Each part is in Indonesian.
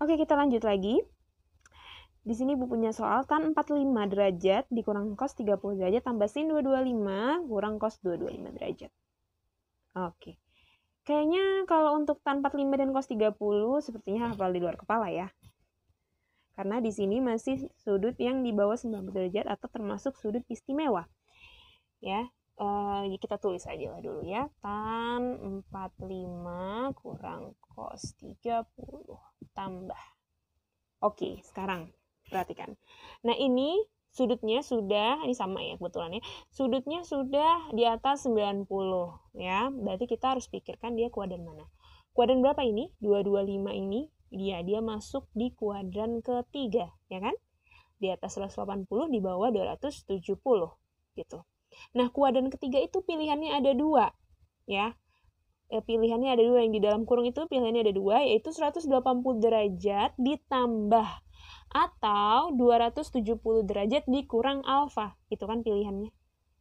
Oke, kita lanjut lagi. Di sini bu punya soal tan 45 derajat dikurang cos 30 derajat tambah sin 225 kurang cos 225 derajat. Oke. Kayaknya kalau untuk tan 45 dan cos 30 sepertinya hafal di luar kepala ya. Karena di sini masih sudut yang di bawah 90 derajat atau termasuk sudut istimewa. Ya, Uh, kita tulis aja lah dulu ya. Tan 45 kurang cos 30 tambah. Oke, sekarang perhatikan. Nah, ini sudutnya sudah ini sama ya kebetulan ya. Sudutnya sudah di atas 90 ya. Berarti kita harus pikirkan dia kuadran mana. Kuadran berapa ini? 225 ini. Dia dia masuk di kuadran ketiga, ya kan? Di atas 180, di bawah 270 gitu. Nah, kuadran ketiga itu pilihannya ada dua, ya. Eh, pilihannya ada dua yang di dalam kurung itu pilihannya ada dua yaitu 180 derajat ditambah atau 270 derajat dikurang alfa itu kan pilihannya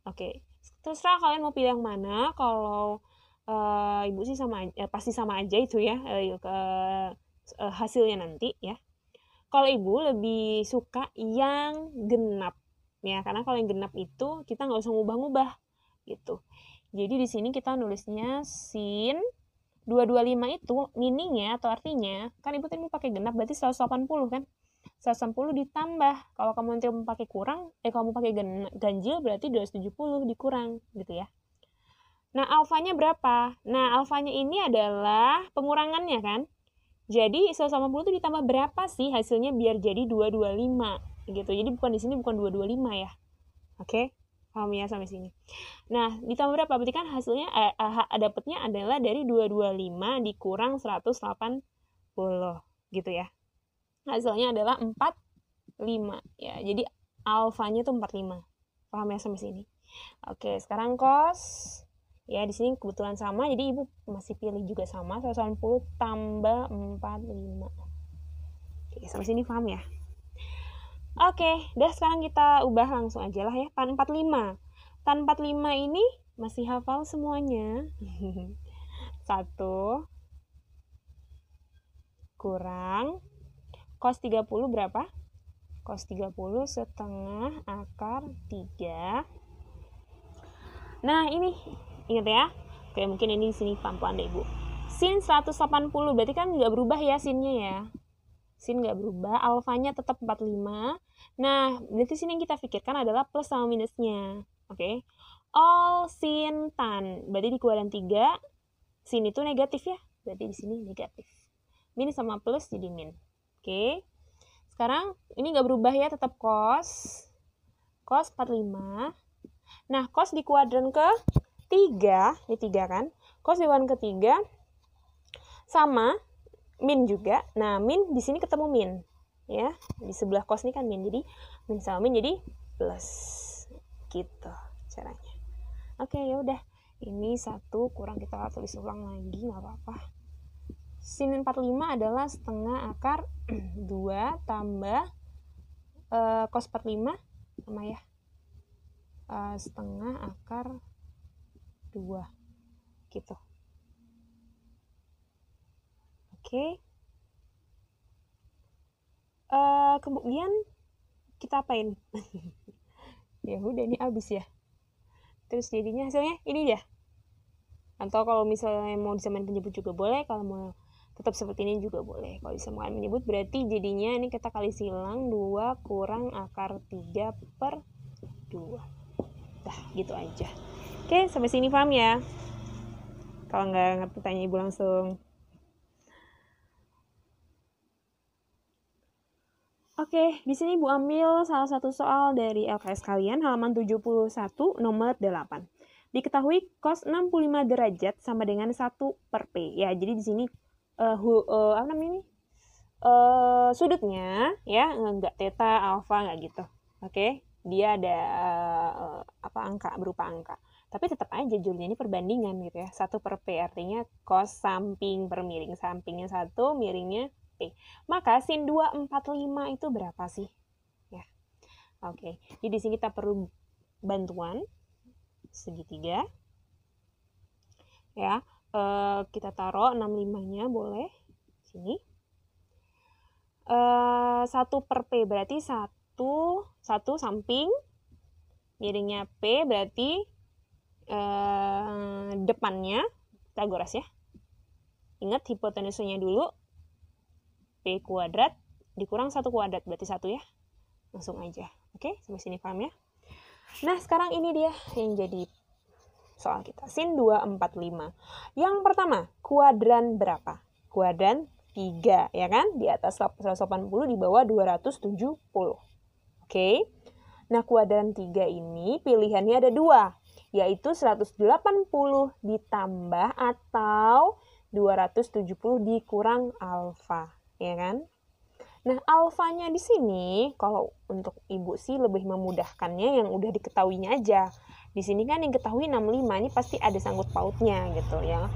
oke okay. terserah kalian mau pilih yang mana kalau uh, ibu sih sama eh, pasti sama aja itu ya ke uh, uh, eh, hasilnya nanti ya kalau ibu lebih suka yang genap ya karena kalau yang genap itu kita nggak usah ngubah-ngubah gitu jadi di sini kita nulisnya sin 225 itu mininya atau artinya, kan ibu tadi mau pakai genap berarti 180 kan? 180 ditambah. Kalau kamu nanti mau pakai kurang, eh kamu pakai ganjil berarti 270 dikurang gitu ya. Nah, alfanya berapa? Nah, alfanya ini adalah pengurangannya kan? Jadi 180 itu ditambah berapa sih hasilnya biar jadi 225 gitu. Jadi bukan di sini bukan 225 ya. Oke. Okay? ya sama sini. Nah, ditambah berapa? Berarti kan hasilnya eh, eh dapatnya adalah dari 225 dikurang 180 gitu ya. Hasilnya adalah 45 ya. Jadi alfanya itu 45. Paham ya sama sini? Oke, sekarang kos, ya di sini kebetulan sama jadi ibu masih pilih juga sama 180 tambah 45 oke sampai sini paham ya Oke, okay, dah sekarang kita ubah langsung aja lah ya. Tan 45. Tan 45 ini masih hafal semuanya. Satu. Kurang. Kos 30 berapa? Kos 30 setengah akar 3. Nah, ini ingat ya. Oke, mungkin ini di sini pampuan deh, bu Sin 180, berarti kan nggak berubah ya sinnya ya sin nggak berubah, alfanya tetap 45. Nah, berarti sini yang kita pikirkan adalah plus sama minusnya. Oke. Okay? All sin tan. Berarti di kuadran 3 sin itu negatif ya. Berarti di sini negatif. Min sama plus jadi min. Oke. Okay? Sekarang ini nggak berubah ya, tetap cos. Cos 45. Nah, cos di kuadran ke 3, ini 3 kan? Cos di kuadran 3 sama min juga. Nah, min di sini ketemu min. Ya, di sebelah kos ini kan min. Jadi min sama min jadi plus. Gitu caranya. Oke, ya udah. Ini satu kurang kita tulis ulang lagi, nggak apa-apa. Sin 45 adalah setengah akar 2 tambah e, kos 45 sama ya. E, setengah akar 2 gitu okay. uh, eh, kemudian kita apain ya udah ini habis ya terus jadinya hasilnya ini ya atau kalau misalnya mau disamain penyebut juga boleh kalau mau tetap seperti ini juga boleh kalau main penyebut berarti jadinya ini kita kali silang 2 kurang akar 3 per 2 dah gitu aja oke sampai sini paham ya kalau nggak ngerti tanya ibu langsung Oke, di sini Bu ambil salah satu soal dari LKS kalian halaman 71 nomor 8. Diketahui cos 65 derajat sama dengan 1 per P. Ya, jadi di sini uh, hu, uh, apa namanya ini? Uh, sudutnya ya nggak theta, alfa nggak gitu. Oke, dia ada uh, apa angka berupa angka. Tapi tetap aja judulnya ini perbandingan gitu ya. 1 per P artinya cos samping per miring. Sampingnya 1, miringnya Oke, Maka sin 245 itu berapa sih? Ya. Oke. Jadi di sini kita perlu bantuan segitiga. Ya, e, kita taruh 65-nya boleh sini. E, eh, 1 per P berarti 1 1 samping miringnya P berarti eh, depannya Pitagoras ya. Ingat hipotenusanya dulu kuadrat dikurang satu kuadrat, berarti satu ya. Langsung aja. Oke, sampai sini paham ya? Nah, sekarang ini dia yang jadi soal kita. Sin 245. Yang pertama, kuadran berapa? Kuadran 3, ya kan? Di atas 180, di bawah 270. Oke. Nah, kuadran 3 ini pilihannya ada dua, yaitu 180 ditambah atau 270 dikurang alfa ya kan? Nah, alfanya di sini kalau untuk ibu sih lebih memudahkannya yang udah diketahuinya aja. Di sini kan yang ketahui 65 ini pasti ada sangkut pautnya gitu ya.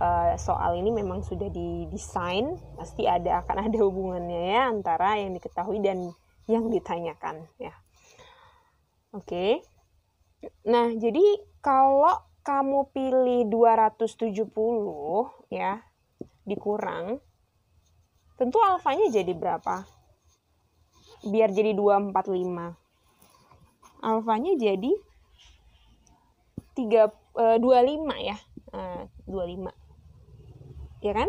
Eh, soal ini memang sudah didesain, pasti ada akan ada hubungannya ya antara yang diketahui dan yang ditanyakan ya. Oke. Nah, jadi kalau kamu pilih 270 ya dikurang tentu alfanya jadi berapa? Biar jadi 245. Alfanya jadi 3, eh, 25 ya. Eh, 25. Ya kan?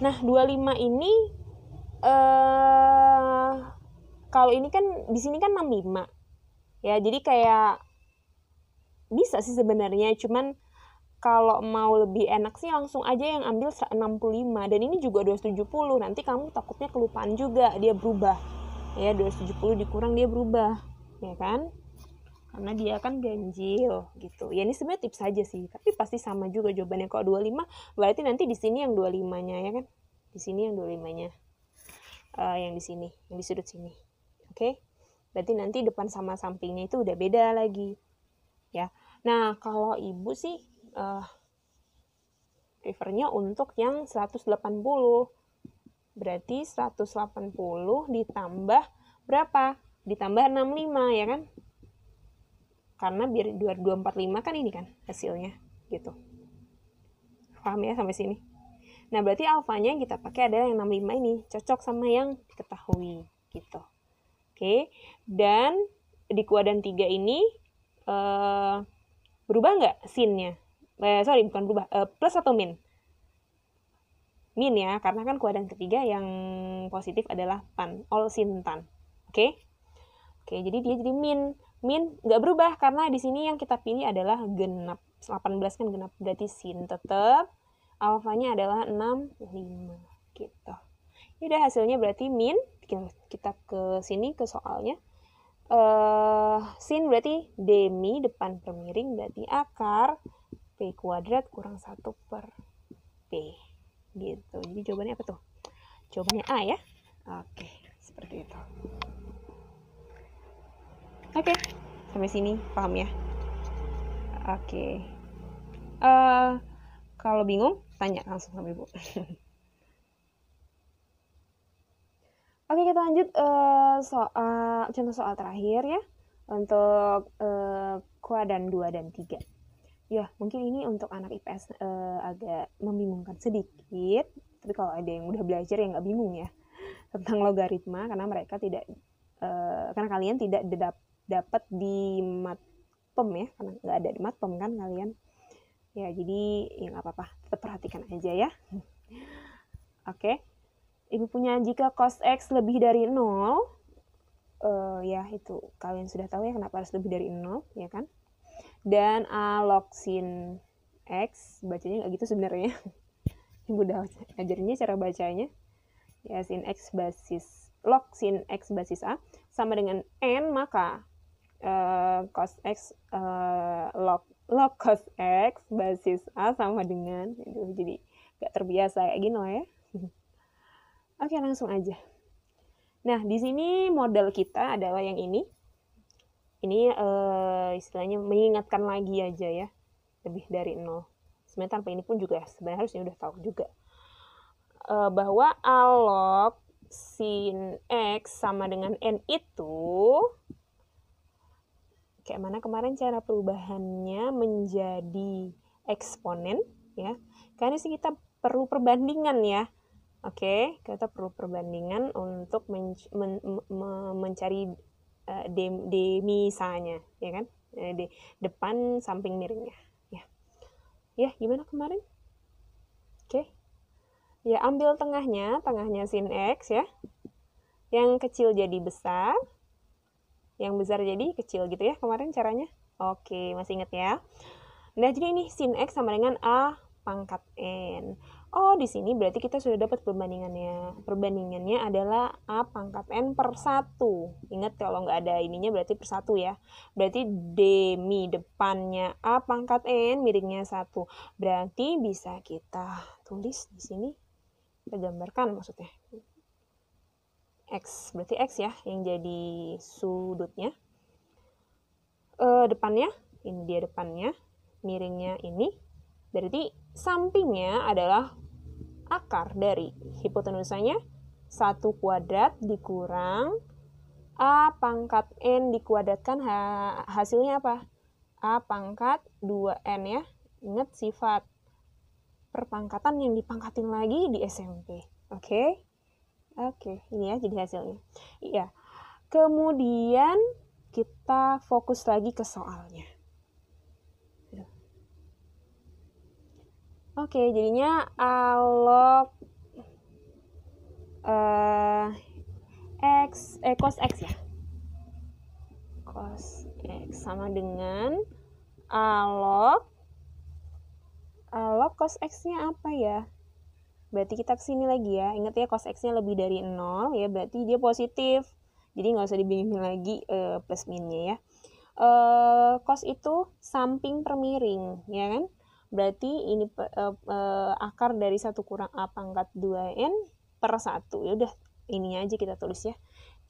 Nah, 25 ini eh kalau ini kan di sini kan 65. Ya, jadi kayak bisa sih sebenarnya, cuman kalau mau lebih enak sih langsung aja yang ambil 65 dan ini juga 270 nanti kamu takutnya kelupaan juga dia berubah ya 270 dikurang dia berubah ya kan karena dia kan ganjil gitu ya ini sebenarnya tips aja sih tapi pasti sama juga jawabannya kalau 25 berarti nanti di sini yang 25 nya ya kan di sini yang 25 nya uh, yang di sini yang di sudut sini oke okay? berarti nanti depan sama sampingnya itu udah beda lagi ya nah kalau ibu sih uh, eh, prefernya untuk yang 180 berarti 180 ditambah berapa ditambah 65 ya kan karena biar 245 kan ini kan hasilnya gitu paham ya sampai sini nah berarti alfanya yang kita pakai adalah yang 65 ini cocok sama yang diketahui gitu oke dan di kuadran 3 ini uh, berubah nggak sinnya eh, sorry bukan berubah eh, plus atau min min ya karena kan kuadran ketiga yang positif adalah tan all sin tan oke okay? oke okay, jadi dia jadi min min nggak berubah karena di sini yang kita pilih adalah genap 18 kan genap berarti sin tetap alfanya adalah 65 gitu ya udah hasilnya berarti min kita ke sini ke soalnya eh uh, sin berarti demi depan permiring berarti akar P kuadrat kurang 1 per P. Gitu. Jadi jawabannya apa tuh? Jawabannya A ya. Oke, seperti itu. Oke, sampai sini paham ya? Oke. Uh, kalau bingung, tanya langsung sama Ibu. Oke, kita lanjut uh, soal contoh soal terakhir ya untuk uh, kuadran 2 dan 3 ya mungkin ini untuk anak IPS uh, eh, agak membingungkan sedikit tapi kalau ada yang udah belajar ya nggak bingung ya tentang logaritma karena mereka tidak uh, karena kalian tidak dapat di matpem ya karena nggak ada di matpem kan kalian ya jadi ya nggak apa-apa tetap perhatikan aja ya oke okay. ibu punya jika cost x lebih dari nol uh, ya itu kalian sudah tahu ya kenapa harus lebih dari nol ya kan dan aloksin X bacanya nggak gitu sebenarnya ini udah ajarinnya cara bacanya ya sin X basis log sin X basis A sama dengan N maka uh, cos X uh, eh, log log cos X basis A sama dengan aduh, jadi nggak terbiasa kayak gini loh ya oke langsung aja nah di sini model kita adalah yang ini ini uh, istilahnya mengingatkan lagi aja ya lebih dari nol sebenarnya tanpa ini pun juga sebenarnya harusnya udah tahu juga uh, bahwa alok sin x sama dengan n itu kayak mana kemarin cara perubahannya menjadi eksponen ya karena sih kita perlu perbandingan ya oke okay? kita perlu perbandingan untuk men men men mencari uh, dem demisanya ya kan nah, di depan samping miringnya ya ya gimana kemarin oke ya ambil tengahnya tengahnya sin x ya yang kecil jadi besar yang besar jadi kecil gitu ya kemarin caranya oke masih inget ya nah jadi ini sin x sama dengan a pangkat n Oh, di sini berarti kita sudah dapat perbandingannya. Perbandingannya adalah A pangkat N per satu. Ingat kalau nggak ada ininya berarti per satu ya. Berarti D mi depannya A pangkat N miringnya satu. Berarti bisa kita tulis di sini. Kita gambarkan maksudnya. X, berarti X ya yang jadi sudutnya. E, depannya, ini dia depannya. Miringnya ini. Berarti sampingnya adalah akar dari hipotenusanya 1 kuadrat dikurang A pangkat N dikuadratkan hasilnya apa? A pangkat 2N ya. Ingat sifat perpangkatan yang dipangkatin lagi di SMP. Oke? Okay? Oke, okay, ini ya jadi hasilnya. Iya. Kemudian kita fokus lagi ke soalnya. Oke, okay, jadinya alok uh, eh, x eh cos x ya. Cos x sama dengan alok alok cos x-nya apa ya? Berarti kita kesini lagi ya. Ingat ya cos x-nya lebih dari 0 ya, berarti dia positif. Jadi nggak usah dibingungin lagi uh, plus minnya ya. Uh, cos itu samping permiring, ya kan? berarti ini uh, uh, akar dari satu kurang a pangkat 2n per satu ya udah ininya aja kita tulis ya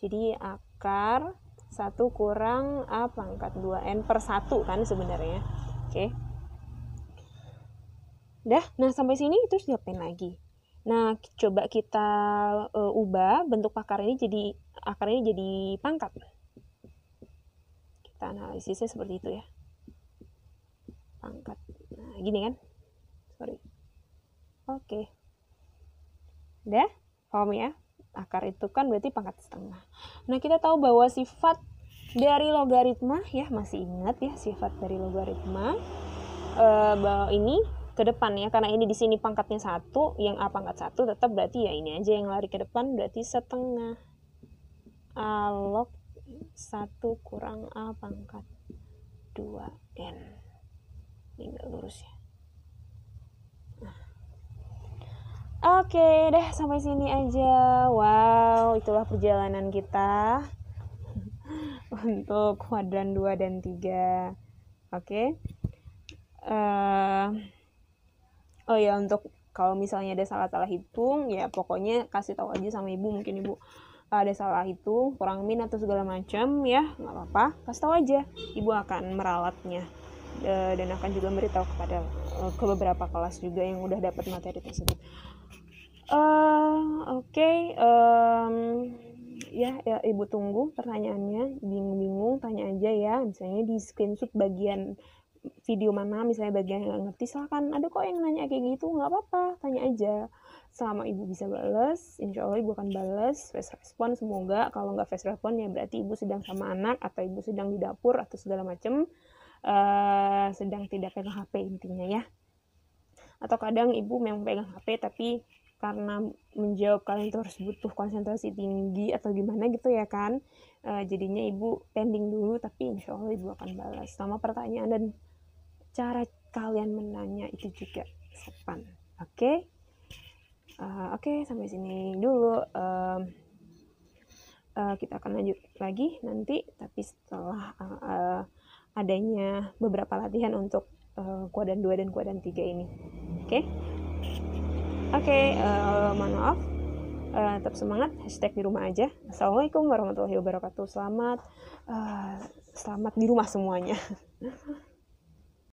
jadi akar satu kurang a pangkat 2n per satu kan sebenarnya oke okay. dah nah sampai sini terus diapain lagi nah coba kita uh, ubah bentuk akar ini jadi akar ini jadi pangkat kita analisisnya seperti itu ya pangkat gini kan sorry oke okay. udah paham ya akar itu kan berarti pangkat setengah nah kita tahu bahwa sifat dari logaritma ya masih ingat ya sifat dari logaritma e, bahwa ini ke depan ya karena ini di sini pangkatnya satu yang a pangkat satu tetap berarti ya ini aja yang lari ke depan berarti setengah a log satu kurang a pangkat 2 n ini nggak lurus ya nah. Oke okay, deh sampai sini aja. Wow, itulah perjalanan kita untuk kuadran 2 dan 3. Oke. Okay. Uh, eh, oh ya untuk kalau misalnya ada salah-salah hitung ya pokoknya kasih tahu aja sama ibu mungkin ibu ada salah hitung, kurang min atau segala macam ya, nggak apa-apa, kasih tahu aja. Ibu akan meralatnya. Eh, dan akan juga memberitahu kepada eh, ke beberapa kelas juga yang udah dapat materi tersebut uh, oke okay, um, ya, ya ibu tunggu pertanyaannya bingung-bingung tanya aja ya misalnya di screenshot bagian video mana misalnya bagian yang ngerti silahkan ada kok yang nanya kayak gitu nggak apa-apa tanya aja selama ibu bisa bales insya Allah ibu akan bales fast respon semoga kalau nggak fast respon ya berarti ibu sedang sama anak atau ibu sedang di dapur atau segala macem Eh, sedang tidak pegang HP intinya ya atau kadang ibu memang pegang HP tapi karena menjawab kalian itu harus butuh konsentrasi tinggi atau gimana gitu ya kan E, jadinya ibu pending dulu tapi insya Allah ibu akan balas sama pertanyaan dan cara kalian menanya itu juga sopan oke okay? uh, eh, oke okay, sampai sini dulu uh, uh, kita akan lanjut lagi nanti tapi setelah uh, uh, adanya beberapa latihan untuk uh, kuadran 2 dan kuadran 3 ini. Oke? Okay? Oke, okay, uh, eh, mohon maaf. Uh, tetap semangat, hashtag di rumah aja. Assalamualaikum warahmatullahi wabarakatuh. Selamat, uh, selamat di rumah semuanya.